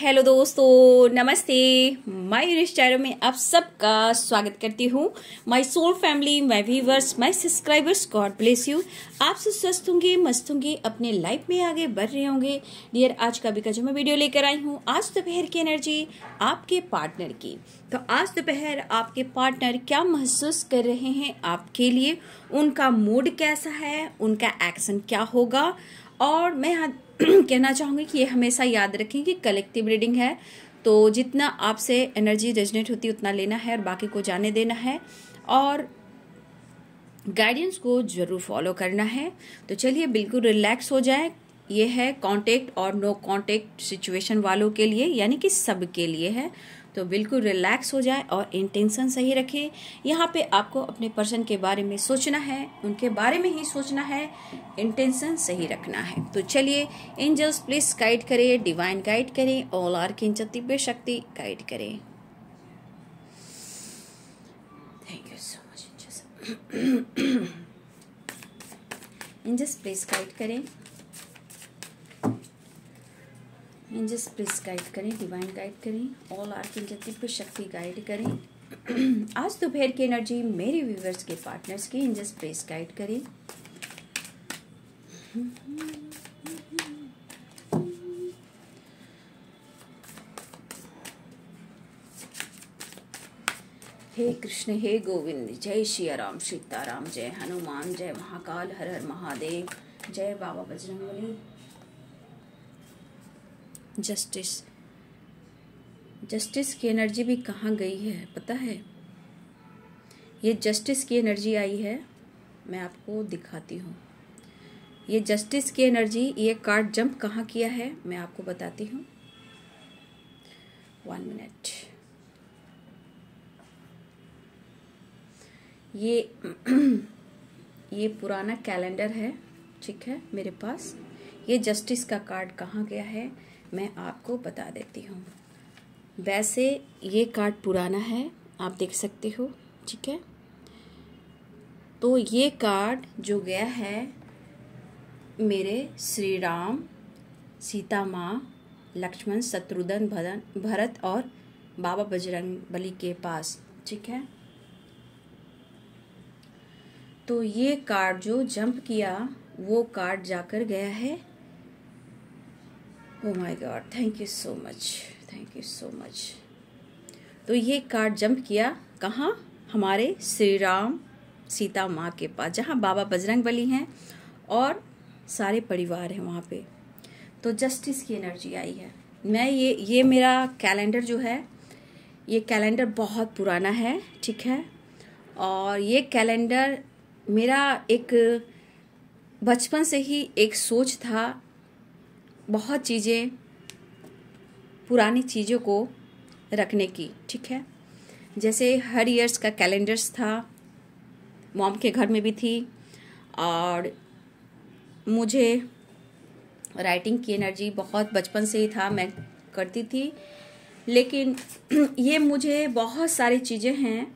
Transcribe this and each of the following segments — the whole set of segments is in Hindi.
हेलो दोस्तों नमस्ते माय यूनिश चैनल में आप सबका स्वागत करती हूँ my soul family my viewers my subscribers God bless you आप सब स्वस्थ होंगे मस्त होंगे अपने लाइफ में आगे बढ़ रहे होंगे डियर आज का भी का जो मैं वीडियो लेकर आई हूँ आज दोपहर की एनर्जी आपके पार्टनर की तो आज दोपहर आपके पार्टनर क्या महसूस कर रहे हैं आपके लिए उनका मूड कैसा है उनका एक्शन क्या होगा और मैं कहना चाहूँगी कि ये हमेशा याद रखें कि कलेक्टिव रीडिंग है तो जितना आपसे एनर्जी रेजनेट होती है उतना लेना है और बाकी को जाने देना है और गाइडेंस को जरूर फॉलो करना है तो चलिए बिल्कुल रिलैक्स हो जाए ये है कांटेक्ट और नो कांटेक्ट सिचुएशन वालों के लिए यानी कि सबके लिए है तो बिल्कुल रिलैक्स हो जाए और इंटेंशन सही रखें यहाँ पे आपको अपने पर्सन के बारे में सोचना है उनके बारे में ही सोचना है इंटेंशन सही रखना है तो चलिए एंजल्स प्लीज़ गाइड करें डिवाइन गाइड करें ऑल आर की दिव्य शक्ति गाइड करें thank you so much angels please guide करें एंजल्स प्रेस गाइड करें डिवाइन गाइड करें ऑल आर्क एंजल दिव्य शक्ति गाइड करें आज दोपहर की एनर्जी मेरे व्यूवर्स के पार्टनर्स की एंजल्स प्रेस गाइड करें हे कृष्ण हे गोविंद जय श्री राम सीताराम जय हनुमान जय महाकाल हर हर महादेव जय बाबा बजरंगली जस्टिस जस्टिस की एनर्जी भी कहाँ गई है पता है ये जस्टिस की एनर्जी आई है मैं आपको दिखाती हूँ ये जस्टिस की एनर्जी ये कार्ड जंप कहाँ किया है मैं आपको बताती हूँ वन मिनट ये ये पुराना कैलेंडर है ठीक है मेरे पास ये जस्टिस का कार्ड कहाँ गया है मैं आपको बता देती हूँ वैसे ये कार्ड पुराना है आप देख सकते हो ठीक है तो ये कार्ड जो गया है मेरे श्री राम सीता माँ लक्ष्मण शत्रुघ्न भदन भरत और बाबा बजरंग बली के पास ठीक है तो ये कार्ड जो जंप किया वो कार्ड जाकर गया है oh my God thank you so much thank you so much तो ये कार्ड जंप किया कहाँ हमारे श्री राम सीता माँ के पास जहाँ बाबा बजरंग बली हैं और सारे परिवार हैं वहाँ पे तो जस्टिस की एनर्जी आई है मैं ये ये मेरा कैलेंडर जो है ये कैलेंडर बहुत पुराना है ठीक है और ये कैलेंडर मेरा एक बचपन से ही एक सोच था बहुत चीज़ें पुरानी चीज़ों को रखने की ठीक है जैसे हर ईयर्स का कैलेंडर्स था मॉम के घर में भी थी और मुझे राइटिंग की एनर्जी बहुत बचपन से ही था मैं करती थी लेकिन ये मुझे बहुत सारी चीज़ें हैं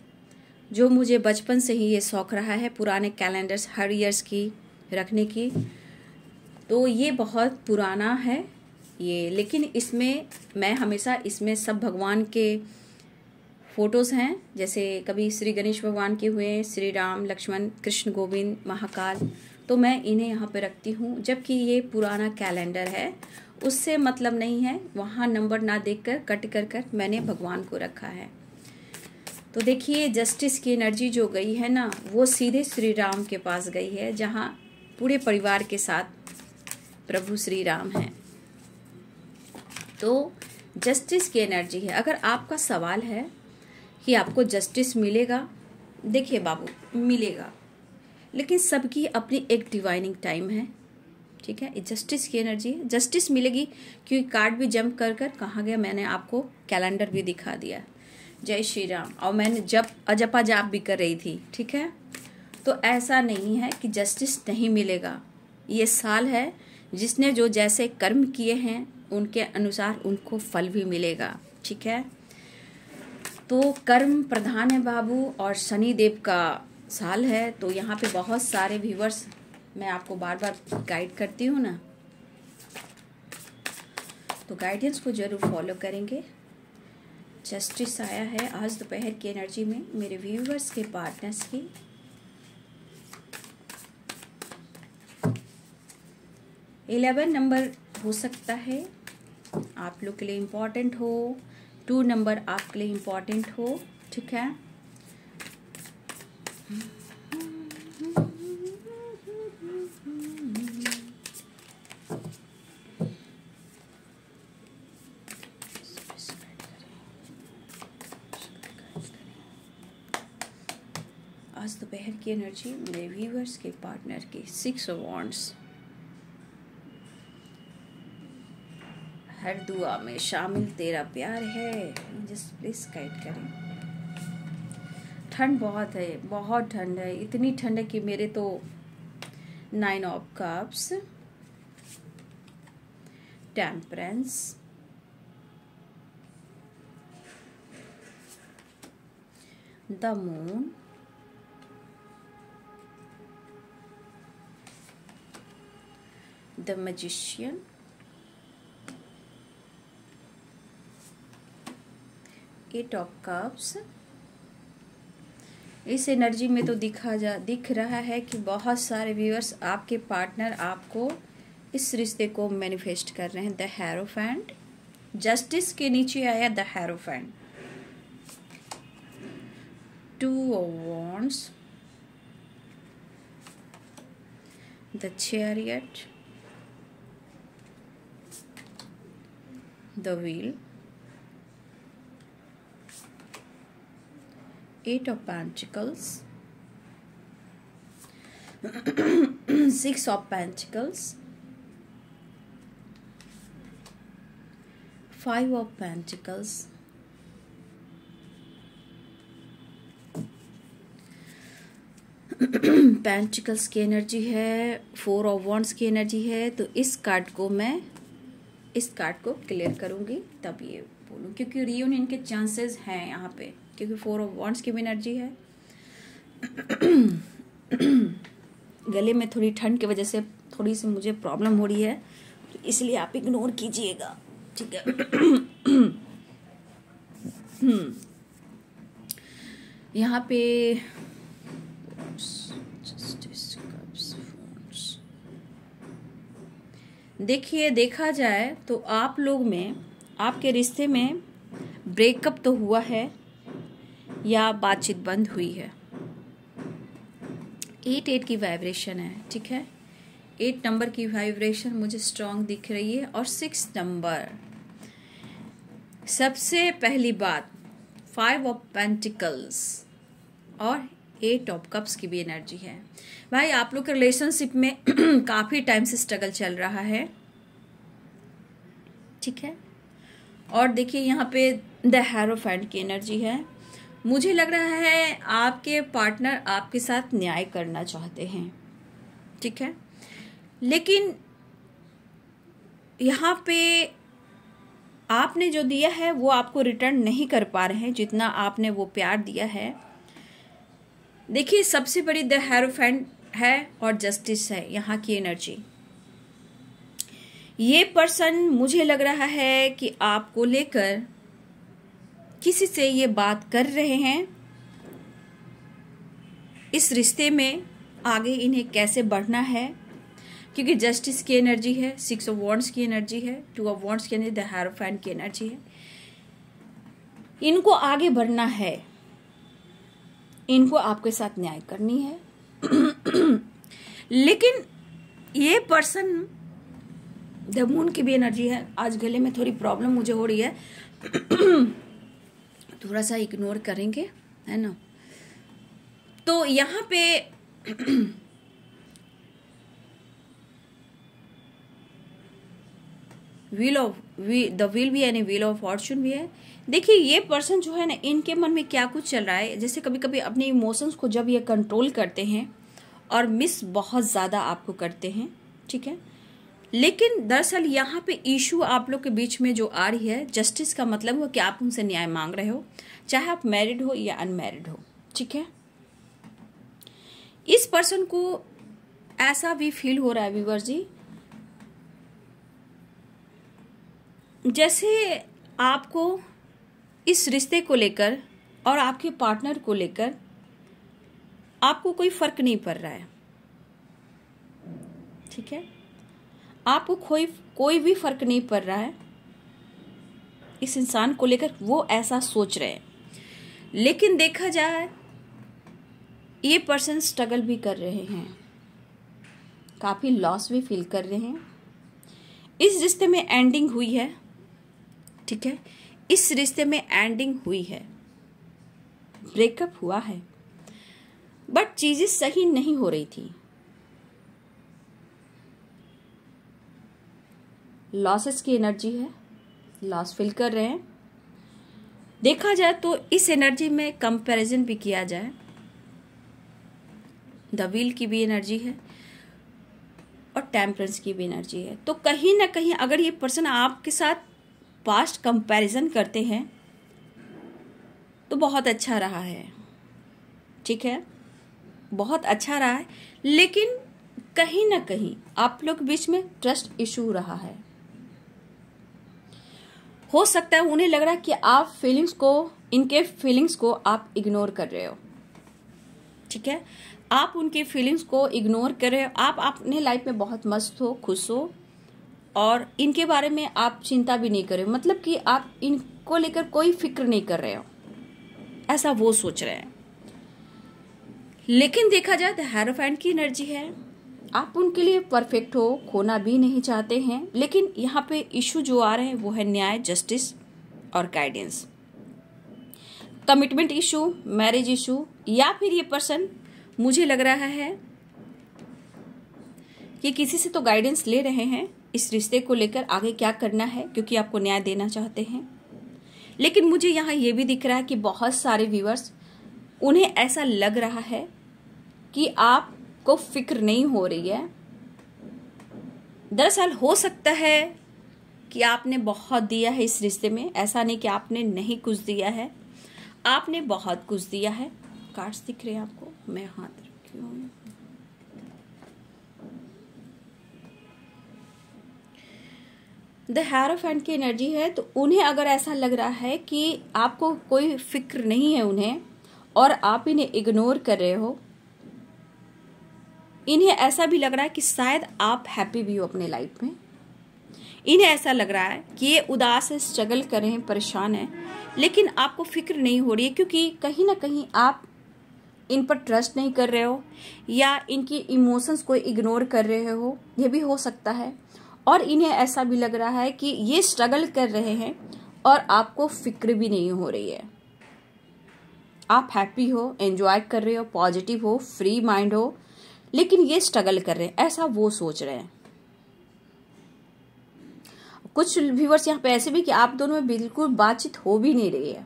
जो मुझे बचपन से ही ये शौक़ रहा है पुराने कैलेंडर्स हर ईयर्स की रखने की तो ये बहुत पुराना है ये लेकिन इसमें मैं हमेशा इसमें सब भगवान के फ़ोटोज़ हैं जैसे कभी श्री गणेश भगवान के हुए श्री राम लक्ष्मण कृष्ण गोविंद महाकाल तो मैं इन्हें यहाँ पर रखती हूँ जबकि ये पुराना कैलेंडर है उससे मतलब नहीं है वहाँ नंबर ना देखकर कट कर कर मैंने भगवान को रखा है तो देखिए जस्टिस की एनर्जी जो गई है ना वो सीधे श्री राम के पास गई है जहाँ पूरे परिवार के साथ प्रभु श्री राम हैं तो जस्टिस की एनर्जी है अगर आपका सवाल है कि आपको जस्टिस मिलेगा देखिए बाबू मिलेगा लेकिन सबकी अपनी एक डिवाइनिंग टाइम है ठीक है जस्टिस की एनर्जी है जस्टिस मिलेगी क्योंकि कार्ड भी जंप कर कर कहाँ गया मैंने आपको कैलेंडर भी दिखा दिया जय श्री राम और मैंने जब अजपा जाप भी कर रही थी ठीक है तो ऐसा नहीं है कि जस्टिस नहीं मिलेगा ये साल है जिसने जो जैसे कर्म किए हैं उनके अनुसार उनको फल भी मिलेगा ठीक है तो कर्म प्रधान है बाबू और शनि देव का साल है तो यहाँ पे बहुत सारे व्यूवर्स मैं आपको बार बार गाइड करती हूँ ना तो गाइडेंस को ज़रूर फॉलो करेंगे जस्टिस आया है आज दोपहर की एनर्जी में मेरे व्यूवर्स के पार्टनर्स की एलेवन नंबर हो सकता है आप लोग के लिए इम्पॉर्टेंट हो टू नंबर आपके लिए इम्पॉर्टेंट हो ठीक है आज दोपहर की एनर्जी मेरे व्यूवर्स के पार्टनर के सिक्स अवॉर्ड्स हर दुआ में शामिल तेरा प्यार है जस्ट प्लीज़ गाइड करें ठंड बहुत है बहुत ठंड है इतनी ठंड है कि मेरे तो nine of cups temperance the moon the magician के टॉप कप्स इस एनर्जी में तो दिखा जा दिख रहा है कि बहुत सारे व्यूअर्स आपके पार्टनर आपको इस रिश्ते को मैनिफेस्ट कर रहे हैं द हैरोफेंट जस्टिस के नीचे आया the hierophant two of the chariot the wheel eight of pentacles six of pentacles five of pentacles pentacles की एनर्जी है फोर ऑफ वॉन्ट्स की एनर्जी है तो इस कार्ड को मैं इस कार्ड को क्लियर करूंगी तब ये बोलूँ क्योंकि रियूनियन के चांसेस हैं यहाँ पे क्योंकि फोर ऑफ वॉन्ट्स की भी एनर्जी है गले में थोड़ी ठंड की वजह से थोड़ी सी मुझे प्रॉब्लम हो रही है तो इसलिए आप इग्नोर कीजिएगा ठीक है यहाँ पे देखिए देखा जाए तो आप लोग में आपके रिश्ते में ब्रेकअप तो हुआ है या बातचीत बंद हुई है एट एट की वाइब्रेशन है ठीक है एट नंबर की वाइब्रेशन मुझे स्ट्रांग दिख रही है और सिक्स नंबर सबसे पहली बात फाइव ऑफ पेंटिकल्स और एट ऑफ कप्स की भी एनर्जी है भाई आप लोग के रिलेशनशिप में काफ़ी टाइम से स्ट्रगल चल रहा है ठीक है और देखिए यहाँ पे द हैरोफेंट की एनर्जी है मुझे लग रहा है आपके पार्टनर आपके साथ न्याय करना चाहते हैं ठीक है लेकिन यहाँ पे आपने जो दिया है वो आपको रिटर्न नहीं कर पा रहे हैं जितना आपने वो प्यार दिया है देखिए सबसे बड़ी द हेरोफेंट है और जस्टिस है यहाँ की एनर्जी ये पर्सन मुझे लग रहा है कि आपको लेकर किसी से ये बात कर रहे हैं इस रिश्ते में आगे इन्हें कैसे बढ़ना है क्योंकि जस्टिस की एनर्जी है सिक्स ऑफ वॉन्ट्स की एनर्जी है टू ऑफ वॉन्ट्स की एनर्जी द की एनर्जी है इनको आगे बढ़ना है इनको आपके साथ न्याय करनी है लेकिन ये पर्सन द मून की भी एनर्जी है आज गले में थोड़ी प्रॉब्लम मुझे हो रही है थोड़ा सा इग्नोर करेंगे है ना तो यहाँ पे व्हील ऑफ वी द व्हील भी है यानी व्हील ऑफ फॉर्चून भी है देखिए ये पर्सन जो है ना इनके मन में क्या कुछ चल रहा है जैसे कभी कभी अपने इमोशंस को जब ये कंट्रोल करते हैं और मिस बहुत ज़्यादा आपको करते हैं ठीक है लेकिन दरअसल यहाँ पे इशू आप लोग के बीच में जो आ रही है जस्टिस का मतलब हुआ कि आप उनसे न्याय मांग रहे हो चाहे आप मैरिड हो या अनमैरिड हो ठीक है इस पर्सन को ऐसा भी फील हो रहा है विवर जी जैसे आपको इस रिश्ते को लेकर और आपके पार्टनर को लेकर आपको कोई फर्क नहीं पड़ रहा है ठीक है आपको कोई कोई भी फर्क नहीं पड़ रहा है इस इंसान को लेकर वो ऐसा सोच रहे हैं लेकिन देखा जाए ये पर्सन स्ट्रगल भी कर रहे हैं काफ़ी लॉस भी फील कर रहे हैं इस रिश्ते में एंडिंग हुई है ठीक है इस रिश्ते में एंडिंग हुई है ब्रेकअप हुआ है बट चीज़ें सही नहीं हो रही थी लॉसेस की एनर्जी है लॉस फिल कर रहे हैं देखा जाए तो इस एनर्जी में कंपैरिजन भी किया जाए द व्हील की भी एनर्जी है और टेम्परेंस की भी एनर्जी है तो कहीं ना कहीं अगर ये पर्सन आपके साथ पास्ट कंपैरिजन करते हैं तो बहुत अच्छा रहा है ठीक है बहुत अच्छा रहा है लेकिन कहीं ना कहीं आप लोग बीच में ट्रस्ट इशू रहा है हो सकता है उन्हें लग रहा है कि आप फीलिंग्स को इनके फीलिंग्स को आप इग्नोर कर रहे हो ठीक है आप उनके फीलिंग्स को इग्नोर कर रहे हो आप अपने लाइफ में बहुत मस्त हो खुश हो और इनके बारे में आप चिंता भी नहीं कर रहे हो मतलब कि आप इनको लेकर कोई फिक्र नहीं कर रहे हो ऐसा वो सोच रहे हैं लेकिन देखा जाए तो हेरोफाइन की एनर्जी है आप उनके लिए परफेक्ट हो खोना भी नहीं चाहते हैं लेकिन यहाँ पे इशू जो आ रहे हैं वो है न्याय जस्टिस और guidance commitment issue marriage issue या फिर ये पर्सन मुझे लग रहा है कि किसी से तो गाइडेंस ले रहे हैं इस रिश्ते को लेकर आगे क्या करना है क्योंकि आपको न्याय देना चाहते हैं लेकिन मुझे यहाँ ये भी दिख रहा है कि बहुत सारे व्यूअर्स उन्हें ऐसा लग रहा है कि आप को फिक्र नहीं हो रही है दरअसल हो सकता है कि आपने बहुत दिया है इस रिश्ते में ऐसा नहीं कि आपने नहीं कुछ दिया है आपने बहुत कुछ दिया है कार्ड्स दिख रहे हैं आपको मैं हाथ रखी हूँ द एंड की एनर्जी है तो उन्हें अगर ऐसा लग रहा है कि आपको कोई फिक्र नहीं है उन्हें और आप इन्हें इग्नोर कर रहे हो इन्हें ऐसा भी लग रहा है कि शायद आप हैप्पी भी हो अपने लाइफ में इन्हें ऐसा लग रहा है कि ये उदास है स्ट्रगल कर रहे हैं परेशान है लेकिन आपको फिक्र नहीं हो रही है क्योंकि कहीं ना कहीं आप इन पर ट्रस्ट नहीं कर रहे हो या इनकी इमोशंस को इग्नोर कर रहे हो ये भी हो सकता है और इन्हें ऐसा भी लग रहा है कि ये स्ट्रगल कर रहे हैं और आपको फिक्र भी नहीं हो रही है आप हैप्पी हो एंजॉय कर रहे हो पॉजिटिव हो फ्री माइंड हो लेकिन ये स्ट्रगल कर रहे हैं ऐसा वो सोच रहे हैं कुछ व्यूवर्स यहाँ पे ऐसे भी कि आप दोनों में बिल्कुल बातचीत हो भी नहीं रही है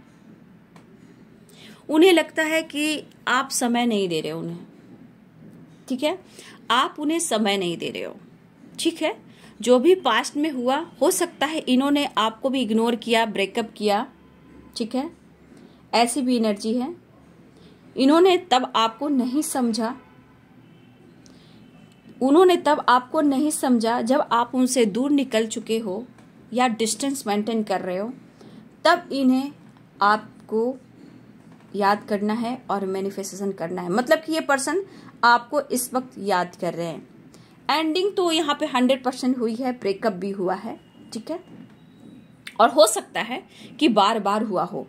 उन्हें लगता है कि आप समय नहीं दे रहे हो उन्हें ठीक है आप उन्हें समय नहीं दे रहे हो ठीक है जो भी पास्ट में हुआ हो सकता है इन्होंने आपको भी इग्नोर किया ब्रेकअप किया ठीक है ऐसी भी एनर्जी है इन्होंने तब आपको नहीं समझा उन्होंने तब आपको नहीं समझा जब आप उनसे दूर निकल चुके हो या डिस्टेंस मेंटेन कर रहे हो तब इन्हें आपको याद करना है और मैनिफेस्टेशन करना है मतलब कि ये पर्सन आपको इस वक्त याद कर रहे हैं एंडिंग तो यहाँ पे हंड्रेड परसेंट हुई है ब्रेकअप भी हुआ है ठीक है और हो सकता है कि बार बार हुआ हो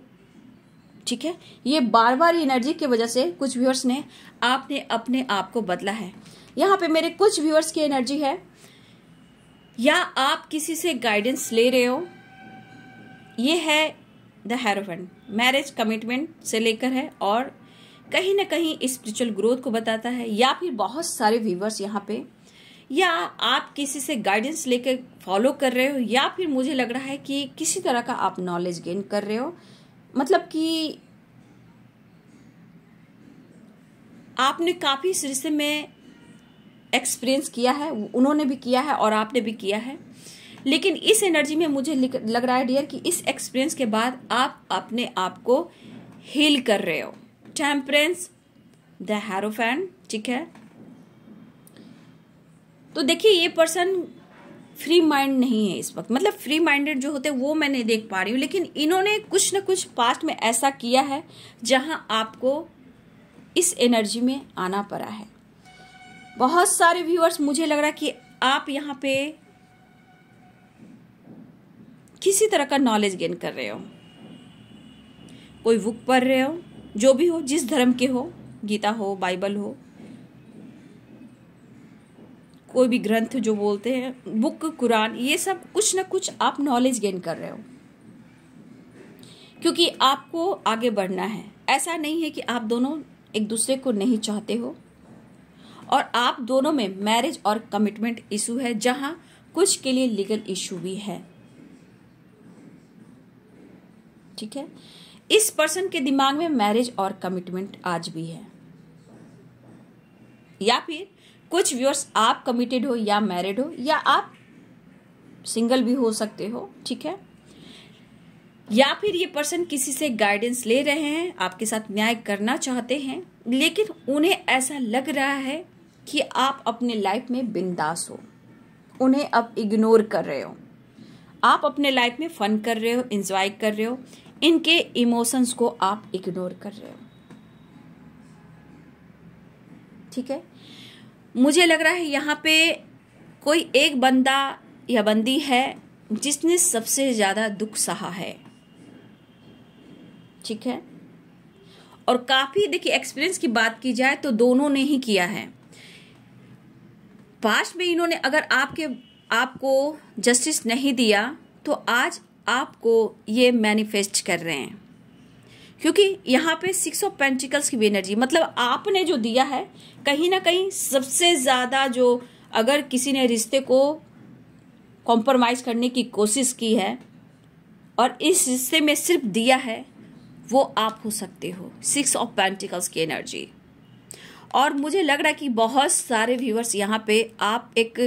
ठीक है ये बार बार एनर्जी की वजह से कुछ व्यूअर्स ने आपने अपने आप को बदला है यहाँ पे मेरे कुछ व्यूअर्स की एनर्जी है या आप किसी से गाइडेंस ले रहे हो ये है द हेरोन मैरिज कमिटमेंट से लेकर है और कहीं ना कहीं स्पिरिचुअल ग्रोथ को बताता है या फिर बहुत सारे व्यूवर्स यहाँ पे या आप किसी से गाइडेंस लेकर फॉलो कर रहे हो या फिर मुझे लग रहा है कि किसी तरह का आप नॉलेज गेन कर रहे हो मतलब कि आपने काफ़ी सिलसिले में एक्सपीरियंस किया है उन्होंने भी किया है और आपने भी किया है लेकिन इस एनर्जी में मुझे लग रहा है डियर कि इस एक्सपीरियंस के बाद आप अपने आप को हील कर रहे हो टेम्परेंस द हैरोफैन ठीक है तो देखिए ये पर्सन फ्री माइंड नहीं है इस वक्त मतलब फ्री माइंडेड जो होते हैं वो मैं नहीं देख पा रही हूँ लेकिन इन्होंने कुछ ना कुछ पास्ट में ऐसा किया है जहां आपको इस एनर्जी में आना पड़ा है बहुत सारे व्यूअर्स मुझे लग रहा है कि आप यहाँ पे किसी तरह का नॉलेज गेन कर रहे हो कोई बुक पढ़ रहे हो जो भी हो जिस धर्म के हो गीता हो बाइबल हो कोई भी ग्रंथ जो बोलते हैं बुक कुरान ये सब कुछ ना कुछ आप नॉलेज गेन कर रहे हो क्योंकि आपको आगे बढ़ना है ऐसा नहीं है कि आप दोनों एक दूसरे को नहीं चाहते हो और आप दोनों में मैरिज और कमिटमेंट इशू है जहां कुछ के लिए लीगल इशू भी है ठीक है इस पर्सन के दिमाग में मैरिज और कमिटमेंट आज भी है या फिर कुछ व्यूअर्स आप कमिटेड हो या मैरिड हो या आप सिंगल भी हो सकते हो ठीक है या फिर ये पर्सन किसी से गाइडेंस ले रहे हैं आपके साथ न्याय करना चाहते हैं लेकिन उन्हें ऐसा लग रहा है कि आप अपने लाइफ में बिंदास हो उन्हें आप इग्नोर कर रहे हो आप अपने लाइफ में फन कर रहे हो इंजॉय कर रहे हो इनके इमोशंस को आप इग्नोर कर रहे हो ठीक है मुझे लग रहा है यहाँ पे कोई एक बंदा या बंदी है जिसने सबसे ज़्यादा दुख सहा है ठीक है और काफ़ी देखिए एक्सपीरियंस की बात की जाए तो दोनों ने ही किया है पास्ट में इन्होंने अगर आपके आपको जस्टिस नहीं दिया तो आज आपको ये मैनिफेस्ट कर रहे हैं क्योंकि यहाँ पे सिक्स ऑफ पेंटिकल्स की भी एनर्जी मतलब आपने जो दिया है कहीं ना कहीं सबसे ज़्यादा जो अगर किसी ने रिश्ते को कॉम्प्रोमाइज़ करने की कोशिश की है और इस रिश्ते में सिर्फ दिया है वो आप हो सकते हो सिक्स ऑफ पेंटिकल्स की एनर्जी और मुझे लग रहा है कि बहुत सारे व्यूअर्स यहाँ पे आप एक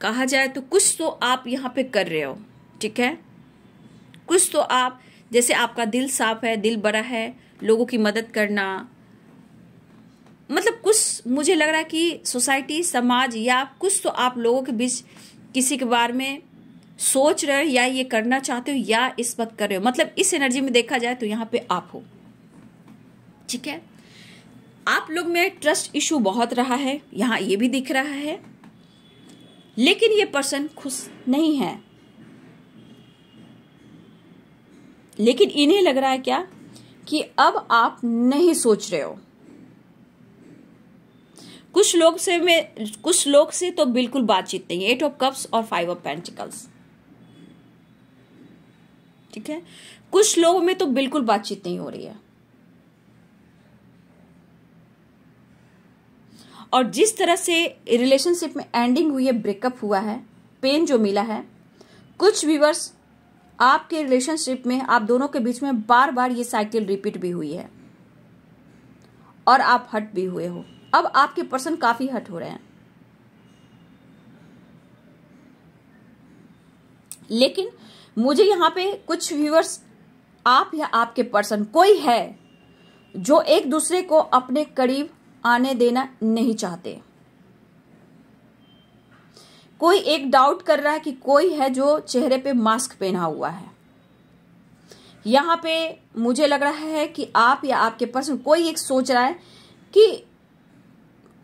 कहा जाए तो कुछ तो आप यहाँ पे कर रहे हो ठीक है कुछ तो आप जैसे आपका दिल साफ है दिल बड़ा है लोगों की मदद करना मतलब कुछ मुझे लग रहा है कि सोसाइटी समाज या कुछ तो आप लोगों के बीच किसी के बारे में सोच रहे हो या ये करना चाहते हो या इस वक्त कर रहे हो मतलब इस एनर्जी में देखा जाए तो यहाँ पे आप हो ठीक है आप लोग में ट्रस्ट इशू बहुत रहा है यहाँ ये भी दिख रहा है लेकिन ये पर्सन खुश नहीं है लेकिन इन्हें लग रहा है क्या कि अब आप नहीं सोच रहे हो कुछ लोग से में कुछ लोग से तो बिल्कुल बातचीत नहीं एट ऑफ कप्स और फाइव ऑफ पेंटिकल्स ठीक है कुछ लोगों में तो बिल्कुल बातचीत नहीं हो रही है और जिस तरह से रिलेशनशिप में एंडिंग हुई है ब्रेकअप हुआ है पेन जो मिला है कुछ व्यूवर्स आपके रिलेशनशिप में आप दोनों के बीच में बार बार ये साइकिल रिपीट भी हुई है और आप हट भी हुए हो अब आपके पर्सन काफी हट हो रहे हैं लेकिन मुझे यहां पे कुछ व्यूअर्स आप या आपके पर्सन कोई है जो एक दूसरे को अपने करीब आने देना नहीं चाहते कोई एक डाउट कर रहा है कि कोई है जो चेहरे पे मास्क पहना हुआ है यहां पे मुझे लग रहा है कि आप या आपके पर्सन कोई एक सोच रहा है कि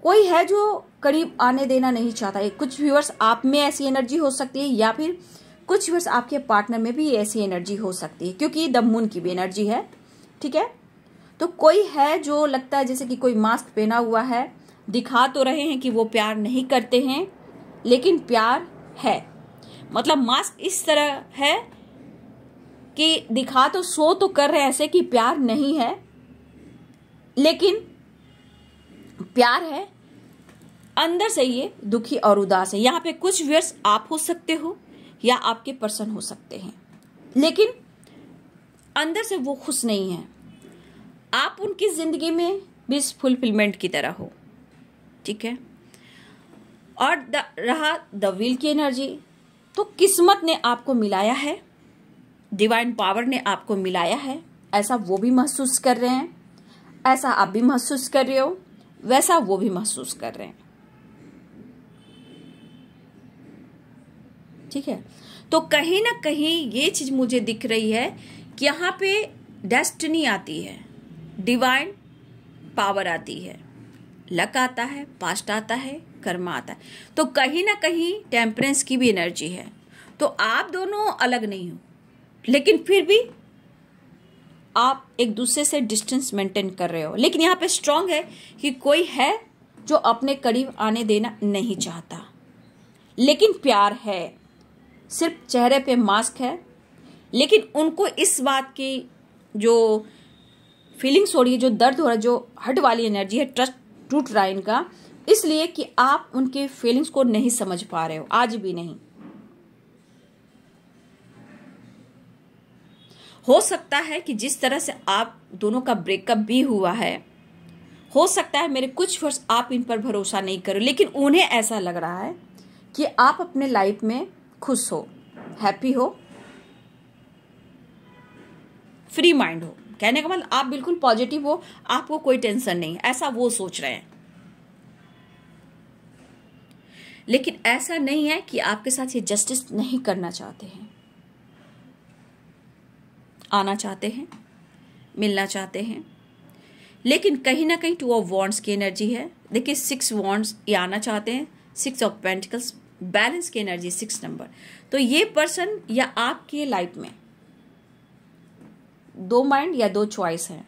कोई है जो करीब आने देना नहीं चाहता है कुछ व्यूअर्स आप में ऐसी एनर्जी हो सकती है या फिर कुछ व्यूअर्स आपके पार्टनर में भी ऐसी एनर्जी हो सकती है क्योंकि द मून की भी एनर्जी है ठीक है तो कोई है जो लगता है जैसे कि कोई मास्क पहना हुआ है दिखा तो रहे हैं कि वो प्यार नहीं करते हैं लेकिन प्यार है मतलब मास्क इस तरह है कि दिखा तो शो तो कर रहे ऐसे कि प्यार नहीं है लेकिन प्यार है अंदर से ये दुखी और उदास है यहाँ पे कुछ व्यर्स आप हो सकते हो या आपके पर्सन हो सकते हैं लेकिन अंदर से वो खुश नहीं है आप उनकी ज़िंदगी में भी फुलफिलमेंट की तरह हो ठीक है और द, रहा द विल की एनर्जी तो किस्मत ने आपको मिलाया है डिवाइन पावर ने आपको मिलाया है ऐसा वो भी महसूस कर रहे हैं ऐसा आप भी महसूस कर रहे हो वैसा वो भी महसूस कर रहे हैं ठीक है तो कहीं ना कहीं ये चीज मुझे दिख रही है कि यहां पे डेस्टिनी आती है डिवाइन पावर आती है लक आता है पास्ट आता है कर्म आता है तो कहीं ना कहीं टेम्परेंस की भी एनर्जी है तो आप दोनों अलग नहीं हो लेकिन फिर भी आप एक दूसरे से डिस्टेंस मेंटेन कर रहे हो लेकिन यहाँ पे स्ट्रांग है कि कोई है जो अपने करीब आने देना नहीं चाहता लेकिन प्यार है सिर्फ चेहरे पे मास्क है लेकिन उनको इस बात की जो फीलिंग्स हो रही है जो दर्द हो रहा है जो हट वाली एनर्जी है ट्रस्ट टूट रहा है इनका इसलिए कि आप उनके फीलिंग्स को नहीं समझ पा रहे हो आज भी नहीं हो सकता है कि जिस तरह से आप दोनों का ब्रेकअप भी हुआ है हो सकता है मेरे कुछ वर्ष आप इन पर भरोसा नहीं करो लेकिन उन्हें ऐसा लग रहा है कि आप अपने लाइफ में खुश हो हैप्पी हो फ्री माइंड हो कहने का मतलब आप बिल्कुल पॉजिटिव हो आपको कोई टेंशन नहीं ऐसा वो सोच रहे हैं लेकिन ऐसा नहीं है कि आपके साथ ये जस्टिस नहीं करना चाहते हैं आना चाहते हैं मिलना चाहते हैं लेकिन कहीं ना कहीं टू ऑफ वॉन्ट्स की एनर्जी है देखिए सिक्स वॉन्ट्स ये आना चाहते हैं सिक्स ऑफ पेंटिकल्स बैलेंस की एनर्जी सिक्स नंबर तो ये पर्सन या आपके लाइफ में दो माइंड या दो चॉइस है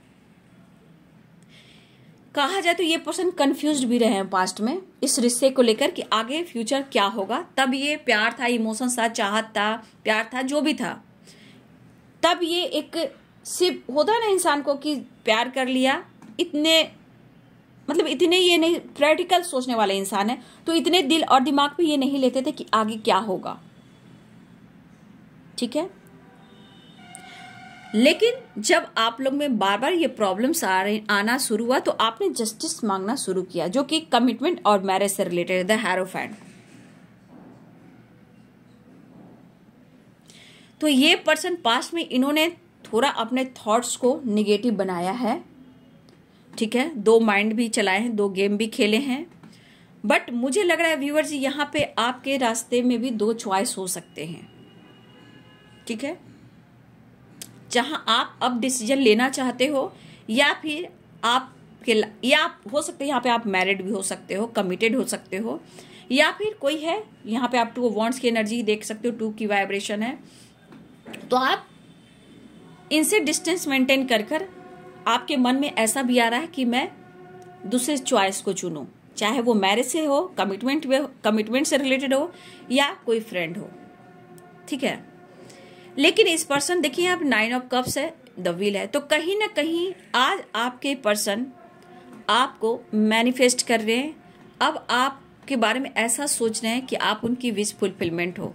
कहा जाए तो ये पर्सन कंफ्यूज भी रहे हैं पास्ट में इस रिश्ते को लेकर कि आगे फ्यूचर क्या होगा तब ये प्यार था इमोशन था चाहत था प्यार था जो भी था तब ये एक सिर्फ होता ना इंसान को कि प्यार कर लिया इतने मतलब इतने ये नहीं प्रैक्टिकल सोचने वाले इंसान है तो इतने दिल और दिमाग पे ये नहीं लेते थे कि आगे क्या होगा ठीक है लेकिन जब आप लोग में बार बार ये प्रॉब्लम्स आ रहे आना शुरू हुआ तो आपने जस्टिस मांगना शुरू किया जो कि कमिटमेंट और मैरिज से रिलेटेड द हैरोफैंड तो ये पर्सन पास्ट में इन्होंने थोड़ा अपने थॉट्स को निगेटिव बनाया है ठीक है दो माइंड भी चलाए हैं दो गेम भी खेले हैं बट मुझे लग रहा है व्यूअर्स यहाँ पे आपके रास्ते में भी दो च्वाइस हो सकते हैं ठीक है जहां आप अब डिसीजन लेना चाहते हो या फिर आप या आप हो सकते हैं यहाँ पे आप मैरिड भी हो सकते हो कमिटेड हो सकते हो या फिर कोई है यहाँ पे आप टू वॉन्ट्स की एनर्जी देख सकते हो टू की वाइब्रेशन है तो आप इनसे डिस्टेंस मेंटेन कर कर आपके मन में ऐसा भी आ रहा है कि मैं दूसरे चॉइस को चुनू चाहे वो मैरिज से हो कमिटमेंट में कमिटमेंट से रिलेटेड हो या कोई फ्रेंड हो ठीक है लेकिन इस पर्सन देखिए आप नाइन ऑफ कप्स है द व्हील है तो कहीं ना कहीं आज आपके पर्सन आपको मैनिफेस्ट कर रहे हैं अब आपके बारे में ऐसा सोच रहे हैं कि आप उनकी विश फुलफिलमेंट हो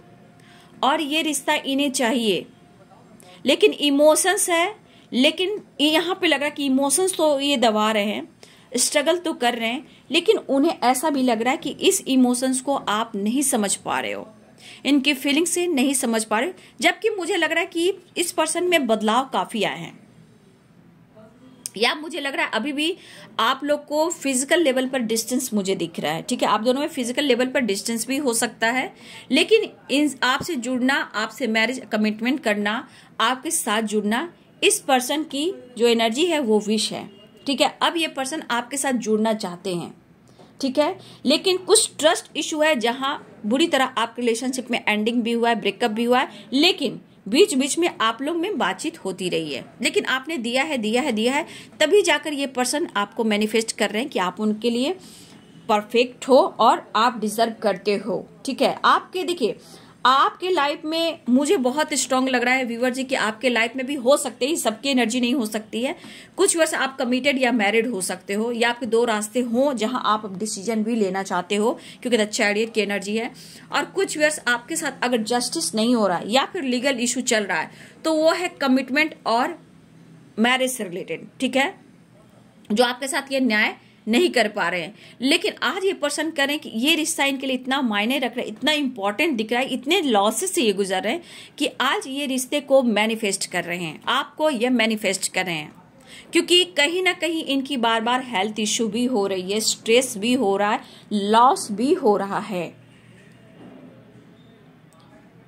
और ये रिश्ता इन्हें चाहिए लेकिन इमोशंस है लेकिन यहाँ पे लग रहा है कि इमोशंस तो ये दबा रहे हैं स्ट्रगल तो कर रहे हैं लेकिन उन्हें ऐसा भी लग रहा है कि इस इमोशंस को आप नहीं समझ पा रहे हो इनकी फीलिंग से नहीं समझ पा रहे जबकि मुझे लग रहा है कि इस पर्सन में बदलाव काफ़ी आए हैं या मुझे लग रहा है अभी भी आप लोग को फिजिकल लेवल पर डिस्टेंस मुझे दिख रहा है ठीक है आप दोनों में फिजिकल लेवल पर डिस्टेंस भी हो सकता है लेकिन इन आपसे जुड़ना आपसे मैरिज कमिटमेंट करना आपके साथ जुड़ना इस पर्सन की जो एनर्जी है वो विश है ठीक है अब ये पर्सन आपके साथ जुड़ना चाहते हैं ठीक है लेकिन कुछ ट्रस्ट इशू है जहाँ बुरी तरह आप रिलेशनशिप में एंडिंग भी हुआ है ब्रेकअप भी हुआ है लेकिन बीच बीच में आप लोग में बातचीत होती रही है लेकिन आपने दिया है दिया है दिया है तभी जाकर ये पर्सन आपको मैनिफेस्ट कर रहे हैं कि आप उनके लिए परफेक्ट हो और आप डिजर्व करते हो ठीक है आपके देखिए आपके लाइफ में मुझे बहुत स्ट्रांग लग रहा है व्यूवर जी कि आपके लाइफ में भी हो सकते ही सबकी एनर्जी नहीं हो सकती है कुछ वर्ष आप कमिटेड या मैरिड हो सकते हो या आपके दो रास्ते हों जहां आप डिसीजन भी लेना चाहते हो क्योंकि द की एनर्जी है और कुछ वर्ष आपके साथ अगर जस्टिस नहीं हो रहा है या फिर लीगल इशू चल रहा है तो वो है कमिटमेंट और मैरिज से रिलेटेड ठीक है जो आपके साथ ये न्याय नहीं कर पा रहे हैं लेकिन आज ये पर्सन करें कि ये रिश्ता इनके लिए इतना मायने रख रहा है इतना इंपॉर्टेंट दिख रहा है इतने लॉसेस से ये गुजर रहे हैं कि आज ये रिश्ते को मैनिफेस्ट कर रहे हैं आपको ये मैनिफेस्ट कर रहे हैं क्योंकि कहीं ना कहीं इनकी बार बार हेल्थ इश्यू भी हो रही है स्ट्रेस भी हो रहा है लॉस भी हो रहा है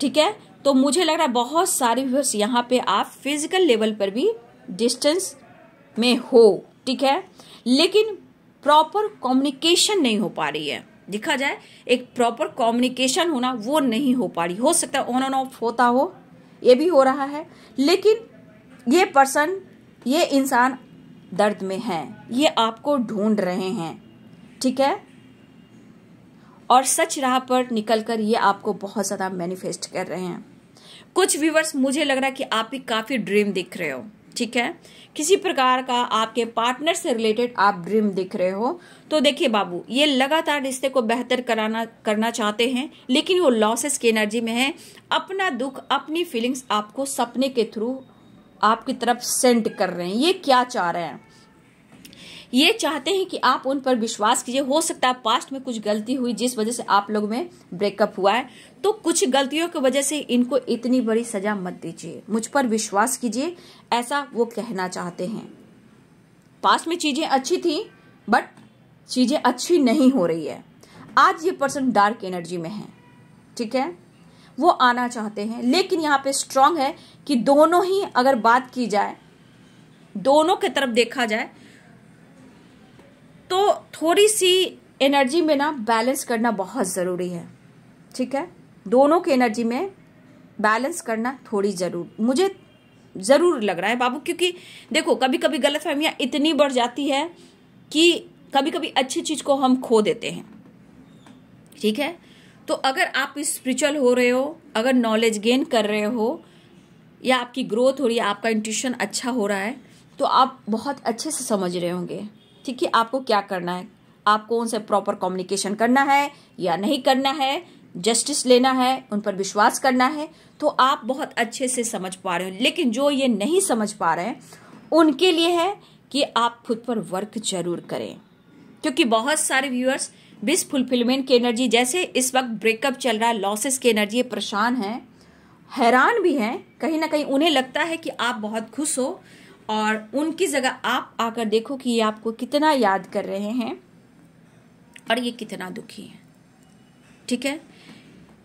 ठीक है तो मुझे लग रहा है बहुत सारे व्यूअर्स यहाँ पे आप फिजिकल लेवल पर भी डिस्टेंस में हो ठीक है लेकिन प्रॉपर कम्युनिकेशन नहीं हो पा रही है देखा जाए एक प्रॉपर कम्युनिकेशन होना वो नहीं हो पा रही हो सकता है ऑन एंड ऑफ होता हो ये भी हो रहा है लेकिन ये पर्सन ये इंसान दर्द में है ये आपको ढूंढ रहे हैं ठीक है और सच राह पर निकलकर ये आपको बहुत ज़्यादा मैनिफेस्ट कर रहे हैं कुछ व्यूवर्स मुझे लग रहा है कि आप भी काफ़ी ड्रीम दिख रहे हो ठीक है किसी प्रकार का आपके पार्टनर से रिलेटेड आप ड्रीम दिख रहे हो तो देखिए बाबू ये लगातार रिश्ते को बेहतर कराना करना चाहते हैं लेकिन वो लॉसेस की एनर्जी में है अपना दुख अपनी फीलिंग्स आपको सपने के थ्रू आपकी तरफ सेंड कर रहे हैं ये क्या चाह रहे हैं ये चाहते हैं कि आप उन पर विश्वास कीजिए हो सकता है पास्ट में कुछ गलती हुई जिस वजह से आप लोग में ब्रेकअप हुआ है तो कुछ गलतियों की वजह से इनको इतनी बड़ी सजा मत दीजिए मुझ पर विश्वास कीजिए ऐसा वो कहना चाहते हैं पास्ट में चीज़ें अच्छी थी बट चीज़ें अच्छी नहीं हो रही है आज ये पर्सन डार्क एनर्जी में है ठीक है वो आना चाहते हैं लेकिन यहाँ पे स्ट्रांग है कि दोनों ही अगर बात की जाए दोनों के तरफ देखा जाए तो थोड़ी सी एनर्जी में ना बैलेंस करना बहुत ज़रूरी है ठीक है दोनों की एनर्जी में बैलेंस करना थोड़ी ज़रूर मुझे ज़रूर लग रहा है बाबू क्योंकि देखो कभी कभी गलत फहमियाँ इतनी बढ़ जाती है कि कभी कभी अच्छी चीज़ को हम खो देते हैं ठीक है तो अगर आप स्पिरिचुअल हो रहे हो अगर नॉलेज गेन कर रहे हो या आपकी ग्रोथ हो रही है आपका इंट्यूशन अच्छा हो रहा है तो आप बहुत अच्छे से समझ रहे होंगे ठीक है आपको क्या करना है आपको उनसे प्रॉपर कम्युनिकेशन करना है या नहीं करना है जस्टिस लेना है उन पर विश्वास करना है तो आप बहुत अच्छे से समझ पा रहे हो लेकिन जो ये नहीं समझ पा रहे हैं उनके लिए है कि आप खुद पर वर्क जरूर करें क्योंकि बहुत सारे व्यूअर्स बिस फुलफिलमेंट की एनर्जी जैसे इस वक्त ब्रेकअप चल रहा है लॉसेस की एनर्जी परेशान है हैरान भी हैं कहीं ना कहीं उन्हें लगता है कि आप बहुत खुश हो और उनकी जगह आप आकर देखो कि ये आपको कितना याद कर रहे हैं और ये कितना दुखी है ठीक है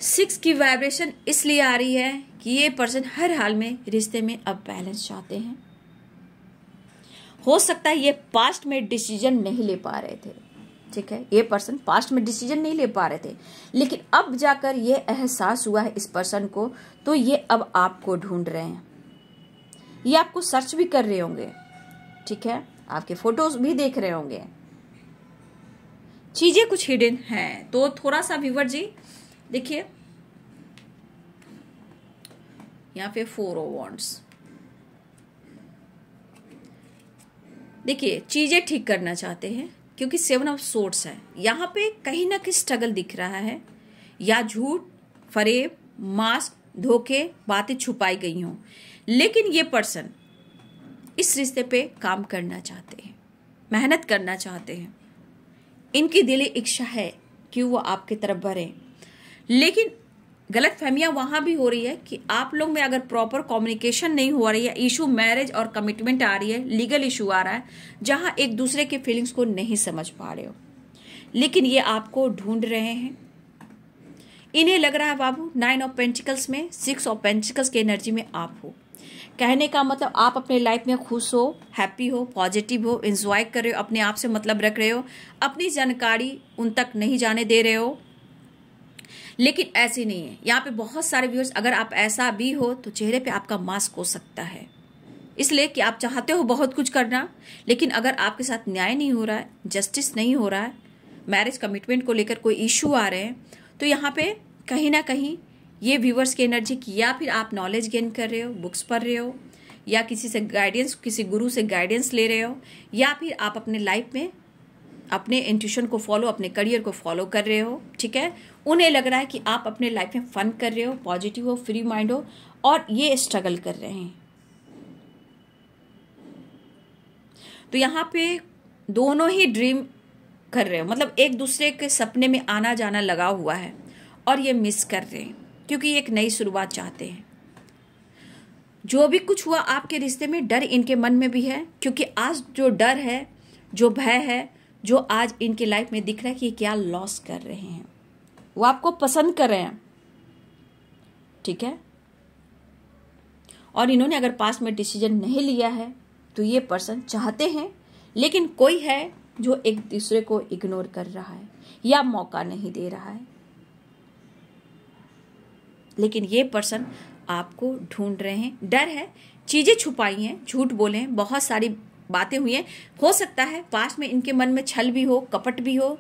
सिक्स की वाइब्रेशन इसलिए आ रही है कि ये पर्सन हर हाल में रिश्ते में अब बैलेंस चाहते हैं हो सकता है ये पास्ट में डिसीजन नहीं ले पा रहे थे ठीक है ये पर्सन पास्ट में डिसीजन नहीं ले पा रहे थे लेकिन अब जाकर ये एहसास हुआ है इस पर्सन को तो ये अब आपको ढूंढ रहे हैं ये आपको सर्च भी कर रहे होंगे ठीक है आपके फोटोज भी देख रहे होंगे चीजें कुछ हिडन हैं तो थोड़ा सा व्यूवर जी देखिए यहाँ पे फोर ओ oh देखिए चीजें ठीक करना चाहते हैं क्योंकि सेवन ऑफ सोर्ट्स है यहाँ पे कहीं ना कहीं स्ट्रगल दिख रहा है या झूठ फरेब मास्क धोखे बातें छुपाई गई हों लेकिन ये पर्सन इस रिश्ते पे काम करना चाहते हैं मेहनत करना चाहते हैं इनकी दिली इच्छा है कि वो आपकी तरफ बढ़े लेकिन गलत फहमियाँ वहाँ भी हो रही है कि आप लोग में अगर प्रॉपर कम्युनिकेशन नहीं हो रही है इशू मैरिज और कमिटमेंट आ रही है लीगल इशू आ रहा है जहाँ एक दूसरे के फीलिंग्स को नहीं समझ पा रहे हो लेकिन ये आपको ढूंढ रहे हैं इन्हें लग रहा है बाबू नाइन ऑफ पेंटिकल्स में सिक्स ऑफ पेंटिकल्स की एनर्जी में आप हो कहने का मतलब आप अपने लाइफ में खुश हो हैप्पी हो पॉजिटिव हो इन्जॉय कर रहे हो अपने आप से मतलब रख रहे हो अपनी जानकारी उन तक नहीं जाने दे रहे हो लेकिन ऐसे नहीं है यहाँ पे बहुत सारे व्यूअर्स अगर आप ऐसा भी हो तो चेहरे पे आपका मास्क हो सकता है इसलिए कि आप चाहते हो बहुत कुछ करना लेकिन अगर आपके साथ न्याय नहीं हो रहा है जस्टिस नहीं हो रहा है मैरिज कमिटमेंट को लेकर कोई इशू आ रहे हैं तो यहाँ पे कहीं ना कहीं ये व्यूवर्स की एनर्जी की या फिर आप नॉलेज गेन कर रहे हो बुक्स पढ़ रहे हो या किसी से गाइडेंस किसी गुरु से गाइडेंस ले रहे हो या फिर आप अपने लाइफ में अपने इंट्यूशन को फॉलो अपने करियर को फॉलो कर रहे हो ठीक है उन्हें लग रहा है कि आप अपने लाइफ में फन कर रहे हो पॉजिटिव हो फ्री माइंड हो और ये स्ट्रगल कर रहे हैं तो यहाँ पे दोनों ही ड्रीम कर रहे हो मतलब एक दूसरे के सपने में आना जाना लगा हुआ है और ये मिस कर रहे हैं क्योंकि एक नई शुरुआत चाहते हैं जो भी कुछ हुआ आपके रिश्ते में डर इनके मन में भी है क्योंकि आज जो डर है जो भय है जो आज इनके लाइफ में दिख रहा है कि क्या लॉस कर रहे हैं वो आपको पसंद कर रहे हैं ठीक है और इन्होंने अगर पास में डिसीजन नहीं लिया है तो ये पर्सन चाहते हैं लेकिन कोई है जो एक दूसरे को इग्नोर कर रहा है या मौका नहीं दे रहा है लेकिन ये पर्सन आपको ढूंढ रहे हैं डर है चीज़ें छुपाई हैं झूठ बोले हैं बहुत सारी बातें हुई हैं हो सकता है पास्ट में इनके मन में छल भी हो कपट भी हो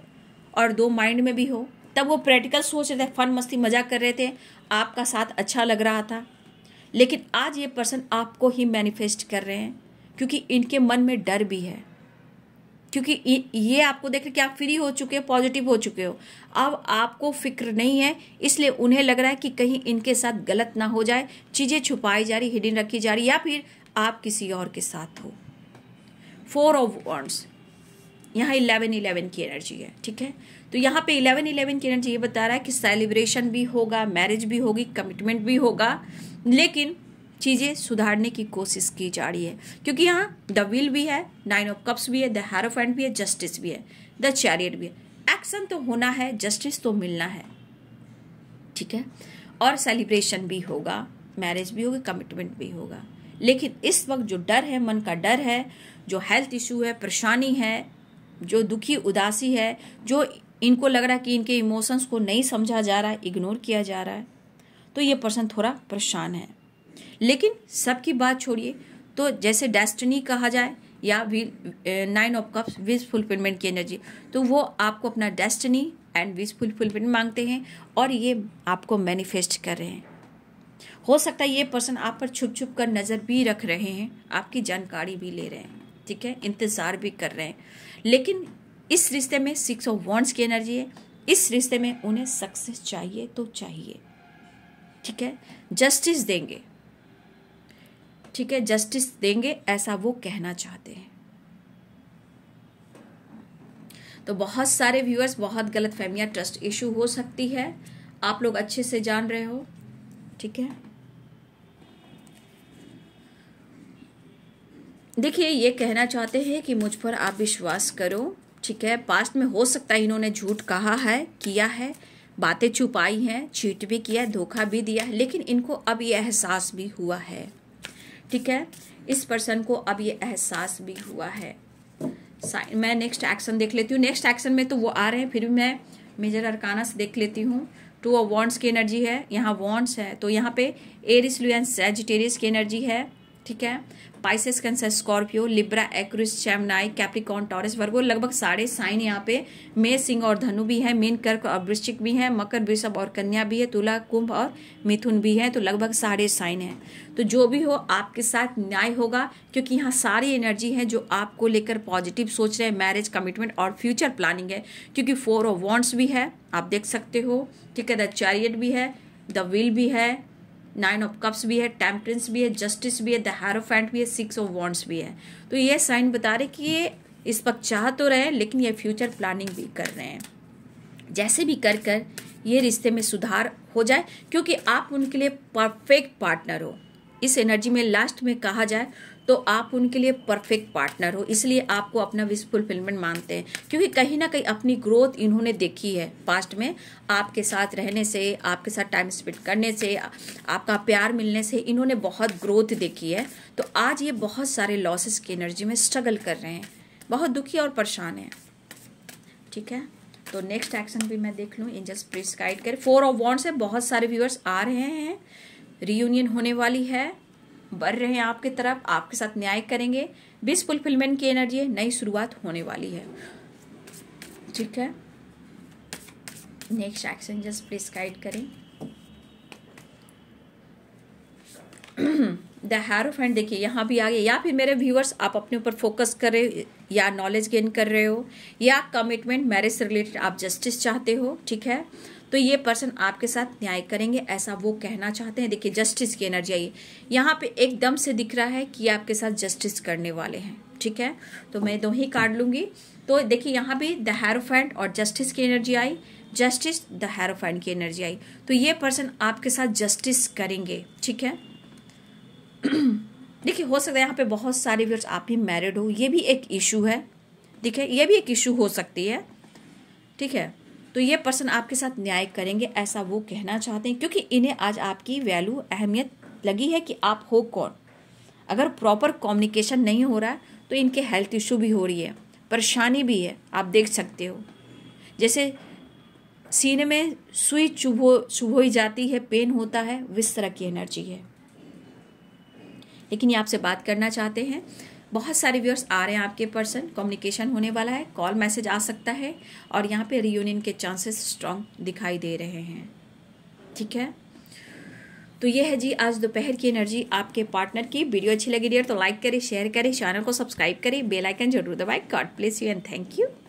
और दो माइंड में भी हो तब वो प्रैक्टिकल सोच रहे थे फन मस्ती मजाक कर रहे थे आपका साथ अच्छा लग रहा था लेकिन आज ये पर्सन आपको ही मैनिफेस्ट कर रहे हैं क्योंकि इनके मन में डर भी है क्योंकि ये आपको देख रहे कि आप फ्री हो चुके हो पॉजिटिव हो चुके हो अब आपको फिक्र नहीं है इसलिए उन्हें लग रहा है कि कहीं इनके साथ गलत ना हो जाए चीज़ें छुपाई जा रही हिडन रखी जा रही या फिर आप किसी और के साथ हो फोर ऑफ वर्ड्स यहाँ इलेवन इलेवन की एनर्जी है ठीक है तो यहाँ पे इलेवन इलेवन की एनर्जी ये बता रहा है कि सेलिब्रेशन भी होगा मैरिज भी होगी कमिटमेंट भी होगा लेकिन चीज़ें सुधारने की कोशिश की जा रही है क्योंकि यहाँ द विल भी है नाइन ऑफ कप्स भी है द एंड भी है जस्टिस भी है द चैरियट भी है एक्शन तो होना है जस्टिस तो मिलना है ठीक है और सेलिब्रेशन भी होगा मैरिज भी होगी कमिटमेंट भी होगा लेकिन इस वक्त जो डर है मन का डर है जो हेल्थ इशू है परेशानी है जो दुखी उदासी है जो इनको लग रहा है कि इनके इमोशंस को नहीं समझा जा रहा है इग्नोर किया जा रहा है तो ये पर्सन थोड़ा परेशान है लेकिन सबकी बात छोड़िए तो जैसे डेस्टिनी कहा जाए या भी nine of cups wish fulfillment की एनर्जी तो वो आपको अपना डेस्टिनी एंड विज फुलफिलमेंट मांगते हैं और ये आपको मैनिफेस्ट कर रहे हैं हो सकता है ये पर्सन आप पर छुप छुप कर नज़र भी रख रहे हैं आपकी जानकारी भी ले रहे हैं ठीक है इंतज़ार भी कर रहे हैं लेकिन इस रिश्ते में सिक्स ऑफ वॉन्ट्स की एनर्जी है इस रिश्ते में उन्हें सक्सेस चाहिए तो चाहिए ठीक है जस्टिस देंगे ठीक है जस्टिस देंगे ऐसा वो कहना चाहते हैं तो बहुत सारे व्यूअर्स बहुत गलत फहमिया ट्रस्ट इशू हो सकती है आप लोग अच्छे से जान रहे हो ठीक है देखिए ये कहना चाहते हैं कि मुझ पर आप विश्वास करो ठीक है पास्ट में हो सकता है इन्होंने झूठ कहा है किया है बातें छुपाई हैं चीट भी किया है धोखा भी दिया है लेकिन इनको अब ये एहसास भी हुआ है ठीक है इस पर्सन को अब ये एहसास भी हुआ है मैं नेक्स्ट एक्शन देख लेती हूँ नेक्स्ट एक्शन में तो वो आ रहे हैं फिर भी मैं मेजर अरकाना से देख लेती हूँ टू अ वॉन्ट्स की एनर्जी है यहाँ वॉन्ट्स है तो यहाँ पे एरिस लुएंस सेजिटेरियस की एनर्जी है ठीक है Pisces Cancer Scorpio Libra Aquarius Gemini Capricorn Taurus Virgo लगभग सारे साइन यहाँ पे मे सिंह और धनु भी है मीन कर्क और वृश्चिक भी है मकर वृषभ और कन्या भी है तुला कुंभ और मिथुन भी है तो लगभग सारे साइन है तो जो भी हो आपके साथ न्याय होगा क्योंकि यहाँ सारी एनर्जी है जो आपको लेकर पॉजिटिव सोच रहे हैं मैरिज कमिटमेंट और फ्यूचर प्लानिंग है क्योंकि फोर ऑफ वॉन्ट्स भी है आप देख सकते हो ठीक है द चैरियट भी है द विल भी है नाइन ऑफ कप्स भी है टेम्परेंस भी है जस्टिस भी है द हैरोफेंट भी है सिक्स ऑफ वॉन्ट्स भी है तो ये साइन बता रहे कि ये इस वक्त चाह तो रहे हैं लेकिन ये फ्यूचर प्लानिंग भी कर रहे हैं जैसे भी कर कर ये रिश्ते में सुधार हो जाए क्योंकि आप उनके लिए परफेक्ट पार्टनर हो इस एनर्जी में लास्ट में कहा जाए तो आप उनके लिए परफेक्ट पार्टनर हो इसलिए आपको अपना विश फुलफिलमेंट मानते हैं क्योंकि कहीं ना कहीं अपनी ग्रोथ इन्होंने देखी है पास्ट में आपके साथ रहने से आपके साथ टाइम स्पेंड करने से आपका प्यार मिलने से इन्होंने बहुत ग्रोथ देखी है तो आज ये बहुत सारे लॉसेस की एनर्जी में स्ट्रगल कर रहे हैं बहुत दुखी और परेशान है ठीक है तो नेक्स्ट एक्शन भी मैं देख लूँ एंजल्स प्रिस गाइड करें फोर ऑफ वॉन्ट्स है बहुत सारे व्यूअर्स आ रहे हैं रियूनियन होने वाली है बढ़ रहे हैं आपके तरफ आपके साथ न्याय करेंगे बिस फुलफिलमेंट की एनर्जी है नई शुरुआत होने वाली है ठीक है next action just please guide करें द हैरोफ हैंड देखिए यहाँ भी आ गए या फिर मेरे व्यूअर्स आप अपने ऊपर फोकस कर रहे या नॉलेज गेन कर रहे हो या कमिटमेंट मैरिज से रिलेटेड आप जस्टिस चाहते हो ठीक है तो ये पर्सन आपके साथ न्याय करेंगे ऐसा वो कहना चाहते हैं देखिए जस्टिस की एनर्जी आई यहाँ पे एकदम से दिख रहा है कि आपके साथ जस्टिस करने वाले हैं ठीक है तो मैं दो ही कार्ड लूंगी तो देखिए यहाँ भी द हेरोफेंट और जस्टिस की एनर्जी आई जस्टिस द हेरोफेंट की एनर्जी आई तो ये पर्सन आपके साथ जस्टिस करेंगे ठीक है देखिए हो सकता है यहाँ पे बहुत सारे व्यूअर्स आप भी मैरिड हो ये भी एक इशू है ठीक है ये भी एक इशू हो सकती है ठीक है तो ये पर्सन आपके साथ न्याय करेंगे ऐसा वो कहना चाहते हैं क्योंकि इन्हें आज आपकी वैल्यू अहमियत लगी है कि आप हो कौन अगर प्रॉपर कम्युनिकेशन नहीं हो रहा है तो इनके हेल्थ इशू भी हो रही है परेशानी भी है आप देख सकते हो जैसे सीने में सुई चुभो ही जाती है पेन होता है विस तरह की एनर्जी है लेकिन ये आपसे बात करना चाहते हैं बहुत सारे व्यूअर्स आ रहे हैं आपके पर्सन कम्युनिकेशन होने वाला है कॉल मैसेज आ सकता है और यहाँ पे रियूनियन के चांसेस स्ट्रांग दिखाई दे रहे हैं ठीक है तो ये है जी आज दोपहर की एनर्जी आपके पार्टनर की वीडियो अच्छी लगी डियर तो लाइक करें शेयर करें चैनल को सब्सक्राइब करें बेल आइकन जरूर दबाएं god bless you and thank you